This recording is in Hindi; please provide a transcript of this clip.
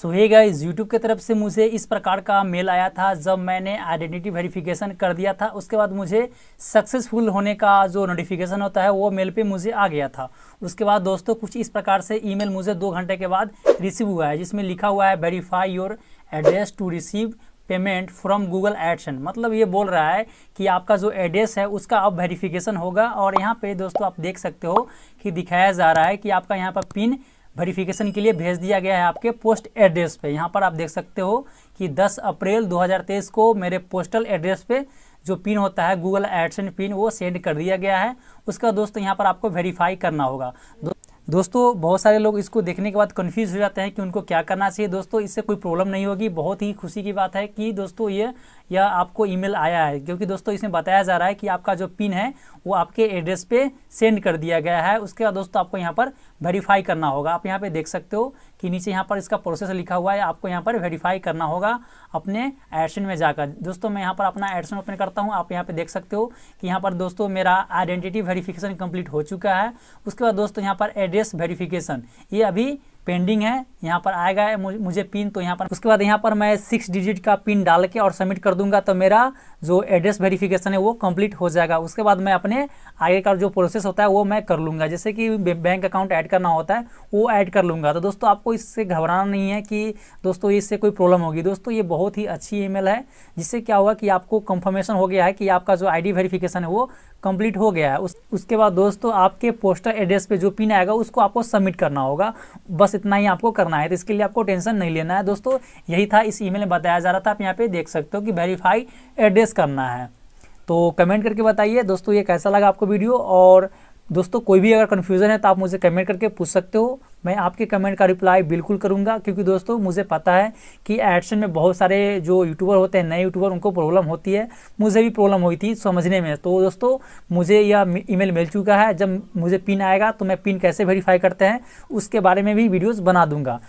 सो हे गाइस यूट्यूब की तरफ से मुझे इस प्रकार का मेल आया था जब मैंने आइडेंटिटी वेरिफिकेशन कर दिया था उसके बाद मुझे सक्सेसफुल होने का जो नोटिफिकेशन होता है वो मेल पे मुझे आ गया था उसके बाद दोस्तों कुछ इस प्रकार से ईमेल मुझे दो घंटे के बाद रिसीव हुआ है जिसमें लिखा हुआ है verify your address to receive payment from Google AdSense मतलब ये बोल रहा है कि आपका जो एड्रेस है उसका अब वेरीफिकेशन होगा और यहाँ पे दोस्तों आप देख सकते हो कि दिखाया जा रहा है कि आपका यहाँ पर पिन वेरिफिकेशन के लिए भेज दिया गया है आपके पोस्ट एड्रेस पे यहाँ पर आप देख सकते हो कि 10 अप्रैल 2023 को मेरे पोस्टल एड्रेस पे जो पिन होता है गूगल एडसन पिन वो सेंड कर दिया गया है उसका दोस्तों यहाँ पर आपको वेरीफाई करना होगा दोस्तों बहुत सारे लोग इसको देखने के बाद कन्फ्यूज़ हो जाते हैं कि उनको क्या करना चाहिए दोस्तों इससे कोई प्रॉब्लम नहीं होगी बहुत ही खुशी की बात है कि दोस्तों ये या आपको ईमेल आया है क्योंकि दोस्तों इसमें बताया जा रहा है कि आपका जो पिन है वो आपके एड्रेस पे सेंड कर दिया गया है उसके बाद दोस्तों आपको यहाँ पर वेरीफाई करना होगा आप यहाँ पर देख सकते हो कि नीचे यहाँ पर इसका प्रोसेस लिखा हुआ है आपको यहाँ पर वेरीफाई करना होगा अपने एडसन में जाकर दोस्तों मैं यहाँ पर अपना एडसन ओपन करता हूँ आप यहाँ पर देख सकते हो कि यहाँ पर दोस्तों मेरा आइडेंटिटी वेरीफिकेशन कंप्लीट हो चुका है उसके बाद दोस्तों यहाँ पर एड्रेस वेरियस वेरिफिकेशन ये अभी पेंडिंग है यहाँ पर आएगा मुझे पिन तो यहाँ पर उसके बाद यहाँ पर मैं सिक्स डिजिट का पिन डाल के और सबमिट कर दूंगा तो मेरा जो एड्रेस वेरिफिकेशन है वो कंप्लीट हो जाएगा उसके बाद मैं अपने आगे का जो प्रोसेस होता है वो मैं कर लूँगा जैसे कि बैंक अकाउंट ऐड करना होता है वो ऐड कर लूँगा तो दोस्तों आपको इससे घबराना नहीं है कि दोस्तों इससे कोई प्रॉब्लम होगी दोस्तों ये बहुत ही अच्छी ई है जिससे क्या हुआ कि आपको कंफर्मेशन हो गया है कि आपका जो आई डी है वो कंप्लीट हो गया है उसके बाद दोस्तों आपके पोस्टर एड्रेस पर जो पिन आएगा उसको आपको सबमिट करना होगा बस बस इतना ही आपको करना है तो इसके लिए आपको टेंशन नहीं लेना है दोस्तों यही था इस ईमेल में बताया जा रहा था आप यहाँ पे देख सकते हो कि वेरीफाई एड्रेस करना है तो कमेंट करके बताइए दोस्तों ये कैसा लगा आपको वीडियो और दोस्तों कोई भी अगर कन्फ्यूज़न है तो आप मुझे कमेंट करके पूछ सकते हो मैं आपके कमेंट का रिप्लाई बिल्कुल करूंगा क्योंकि दोस्तों मुझे पता है कि एडसन में बहुत सारे जो यूट्यूबर होते हैं नए यूट्यूबर उनको प्रॉब्लम होती है मुझे भी प्रॉब्लम हुई थी समझने में तो दोस्तों मुझे यह ईमेल मिल चुका है जब मुझे पिन आएगा तो मैं पिन कैसे वेरीफाई करते हैं उसके बारे में भी वीडियोज़ बना दूंगा